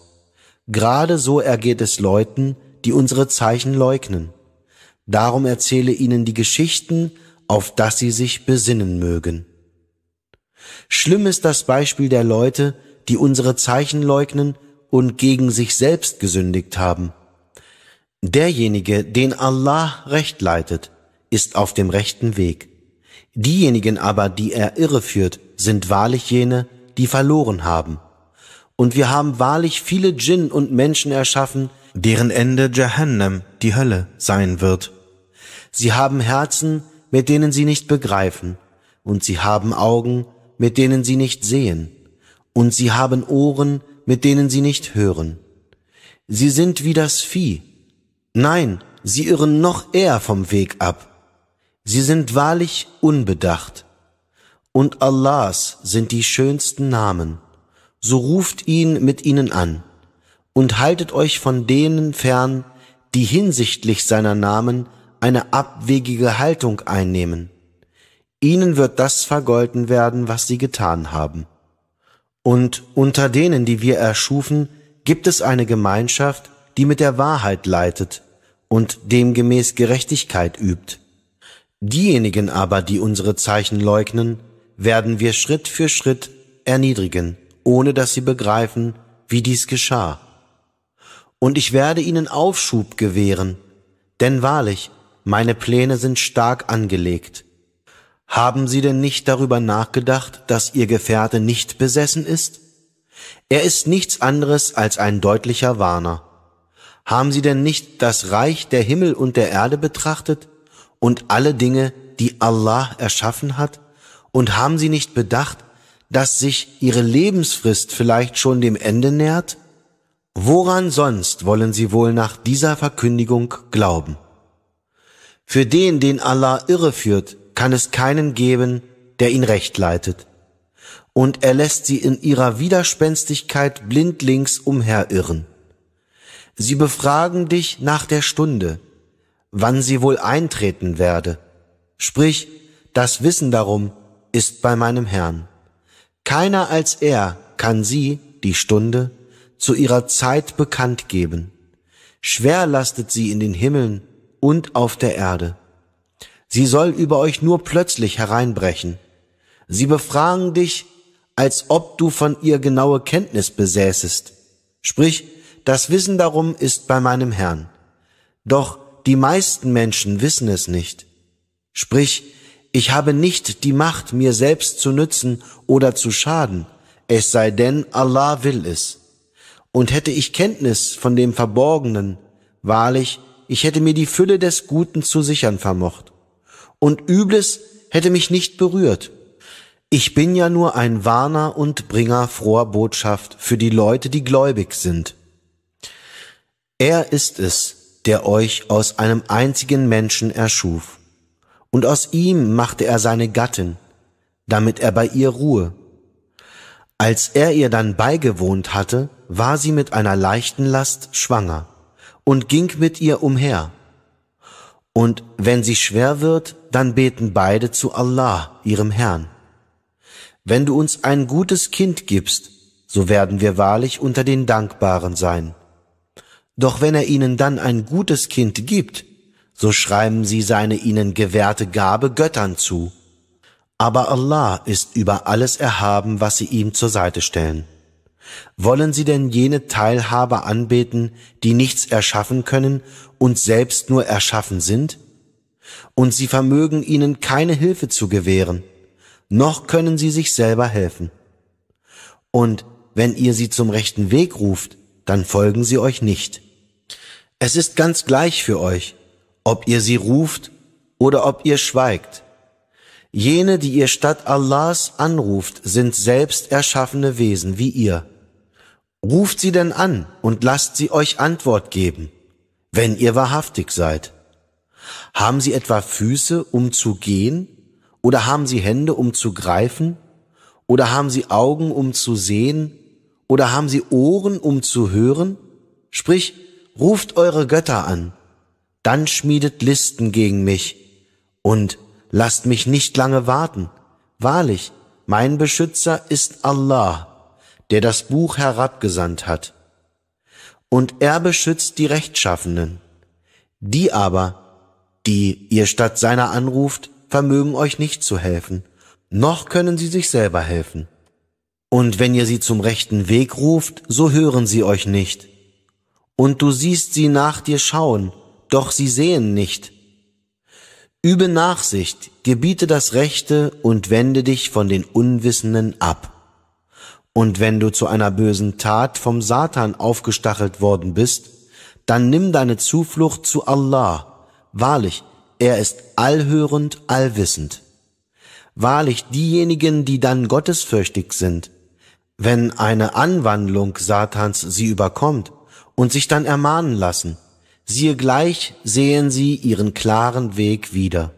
Gerade so ergeht es Leuten, die unsere Zeichen leugnen. Darum erzähle ihnen die Geschichten, auf dass sie sich besinnen mögen. Schlimm ist das Beispiel der Leute, die unsere Zeichen leugnen und gegen sich selbst gesündigt haben. Derjenige, den Allah recht leitet, ist auf dem rechten Weg. Diejenigen aber, die er irreführt, sind wahrlich jene, die verloren haben. Und wir haben wahrlich viele Djinn und Menschen erschaffen, deren Ende Jahannam, die Hölle, sein wird. Sie haben Herzen, mit denen sie nicht begreifen, und sie haben Augen, mit denen sie nicht sehen, und sie haben Ohren, mit denen sie nicht hören. Sie sind wie das Vieh. Nein, sie irren noch eher vom Weg ab. Sie sind wahrlich unbedacht. Und Allahs sind die schönsten Namen so ruft ihn mit ihnen an und haltet euch von denen fern, die hinsichtlich seiner Namen eine abwegige Haltung einnehmen. Ihnen wird das vergolten werden, was sie getan haben. Und unter denen, die wir erschufen, gibt es eine Gemeinschaft, die mit der Wahrheit leitet und demgemäß Gerechtigkeit übt. Diejenigen aber, die unsere Zeichen leugnen, werden wir Schritt für Schritt erniedrigen ohne dass sie begreifen, wie dies geschah. Und ich werde ihnen Aufschub gewähren, denn wahrlich, meine Pläne sind stark angelegt. Haben Sie denn nicht darüber nachgedacht, dass Ihr Gefährte nicht besessen ist? Er ist nichts anderes als ein deutlicher Warner. Haben Sie denn nicht das Reich der Himmel und der Erde betrachtet und alle Dinge, die Allah erschaffen hat? Und haben Sie nicht bedacht, dass sich ihre Lebensfrist vielleicht schon dem Ende nähert? Woran sonst wollen sie wohl nach dieser Verkündigung glauben? Für den, den Allah irreführt, kann es keinen geben, der ihn recht leitet. Und er lässt sie in ihrer Widerspenstigkeit blindlings umherirren. Sie befragen dich nach der Stunde, wann sie wohl eintreten werde. Sprich, das Wissen darum ist bei meinem Herrn. Keiner als er kann sie, die Stunde, zu ihrer Zeit bekannt geben. Schwer lastet sie in den Himmeln und auf der Erde. Sie soll über euch nur plötzlich hereinbrechen. Sie befragen dich, als ob du von ihr genaue Kenntnis besäßest. Sprich, das Wissen darum ist bei meinem Herrn. Doch die meisten Menschen wissen es nicht. Sprich, ich habe nicht die Macht, mir selbst zu nützen oder zu schaden, es sei denn, Allah will es. Und hätte ich Kenntnis von dem Verborgenen, wahrlich, ich hätte mir die Fülle des Guten zu sichern vermocht. Und Übles hätte mich nicht berührt. Ich bin ja nur ein Warner und Bringer froher Botschaft für die Leute, die gläubig sind. Er ist es, der euch aus einem einzigen Menschen erschuf und aus ihm machte er seine Gattin, damit er bei ihr ruhe. Als er ihr dann beigewohnt hatte, war sie mit einer leichten Last schwanger und ging mit ihr umher. Und wenn sie schwer wird, dann beten beide zu Allah, ihrem Herrn. Wenn du uns ein gutes Kind gibst, so werden wir wahrlich unter den Dankbaren sein. Doch wenn er ihnen dann ein gutes Kind gibt, so schreiben sie seine ihnen gewährte Gabe Göttern zu. Aber Allah ist über alles erhaben, was sie ihm zur Seite stellen. Wollen sie denn jene Teilhaber anbeten, die nichts erschaffen können und selbst nur erschaffen sind? Und sie vermögen ihnen keine Hilfe zu gewähren, noch können sie sich selber helfen. Und wenn ihr sie zum rechten Weg ruft, dann folgen sie euch nicht. Es ist ganz gleich für euch, ob ihr sie ruft oder ob ihr schweigt. Jene, die ihr statt Allahs anruft, sind selbst erschaffene Wesen wie ihr. Ruft sie denn an und lasst sie euch Antwort geben, wenn ihr wahrhaftig seid. Haben sie etwa Füße, um zu gehen? Oder haben sie Hände, um zu greifen? Oder haben sie Augen, um zu sehen? Oder haben sie Ohren, um zu hören? Sprich, ruft eure Götter an dann schmiedet Listen gegen mich und lasst mich nicht lange warten. Wahrlich, mein Beschützer ist Allah, der das Buch herabgesandt hat. Und er beschützt die Rechtschaffenen. Die aber, die ihr statt seiner anruft, vermögen euch nicht zu helfen, noch können sie sich selber helfen. Und wenn ihr sie zum rechten Weg ruft, so hören sie euch nicht. Und du siehst sie nach dir schauen, doch sie sehen nicht. Übe Nachsicht, gebiete das Rechte und wende dich von den Unwissenden ab. Und wenn du zu einer bösen Tat vom Satan aufgestachelt worden bist, dann nimm deine Zuflucht zu Allah. Wahrlich, er ist allhörend, allwissend. Wahrlich, diejenigen, die dann gottesfürchtig sind, wenn eine Anwandlung Satans sie überkommt und sich dann ermahnen lassen, siehe gleich sehen sie ihren klaren Weg wieder.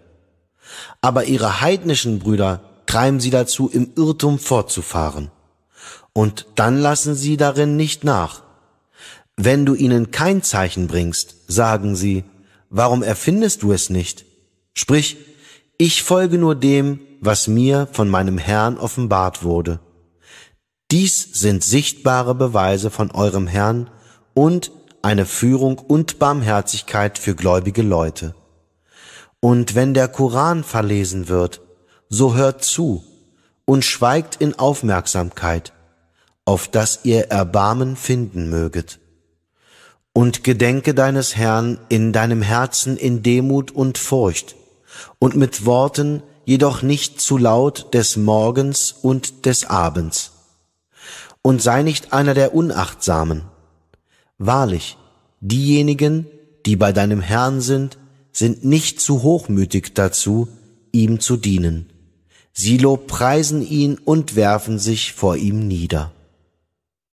Aber ihre heidnischen Brüder treiben sie dazu, im Irrtum fortzufahren. Und dann lassen sie darin nicht nach. Wenn du ihnen kein Zeichen bringst, sagen sie, warum erfindest du es nicht? Sprich, ich folge nur dem, was mir von meinem Herrn offenbart wurde. Dies sind sichtbare Beweise von eurem Herrn und eine Führung und Barmherzigkeit für gläubige Leute. Und wenn der Koran verlesen wird, so hört zu und schweigt in Aufmerksamkeit, auf dass ihr Erbarmen finden möget. Und gedenke deines Herrn in deinem Herzen in Demut und Furcht und mit Worten jedoch nicht zu laut des Morgens und des Abends. Und sei nicht einer der Unachtsamen, Wahrlich, diejenigen, die bei deinem Herrn sind, sind nicht zu hochmütig dazu, ihm zu dienen. Sie lobpreisen ihn und werfen sich vor ihm nieder.